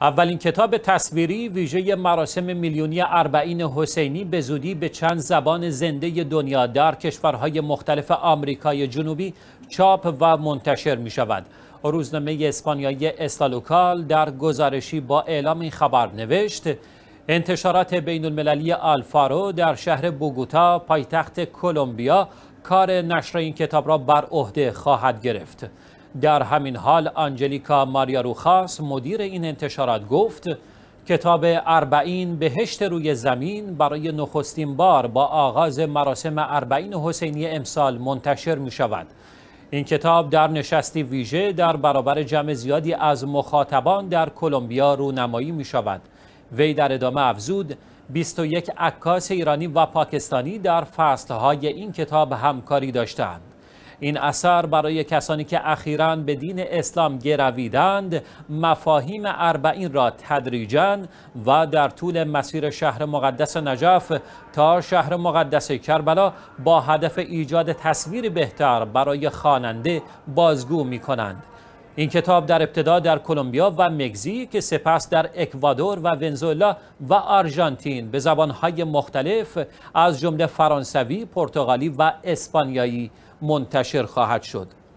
اولین کتاب تصویری ویژه مراسم میلیونی اربعین حسینی به زودی به چند زبان زنده دنیا در کشورهای مختلف آمریکای جنوبی چاپ و منتشر می شود. روزنامه اسپانیایی استالوکال در گزارشی با اعلام این خبر نوشت انتشارات بین المللی آلفارو در شهر بوگوتا پایتخت کلمبیا کار نشر این کتاب را بر عهده خواهد گرفت. در همین حال آنجلیکا ماریا روخاس مدیر این انتشارات گفت کتاب اربعین بهشت روی زمین برای نخستین بار با آغاز مراسم اربعین حسینی امسال منتشر می شود. این کتاب در نشستی ویژه در برابر جمع زیادی از مخاطبان در کلمبیا رونمایی می شود. وی در ادامه افزود 21 عکاس ایرانی و پاکستانی در فصلهای این کتاب همکاری داشتند. این اثر برای کسانی که اخیرا به دین اسلام گرویدند مفاهیم اربعین را تدریجا و در طول مسیر شهر مقدس نجف تا شهر مقدس کربلا با هدف ایجاد تصویر بهتر برای خواننده بازگو می کنند این کتاب در ابتدا در کلمبیا و مکزیک سپس در اکوادور و ونزوئلا و آرژانتین به زبانهای مختلف از جمله فرانسوی، پرتغالی و اسپانیایی منتشر خواهد شد.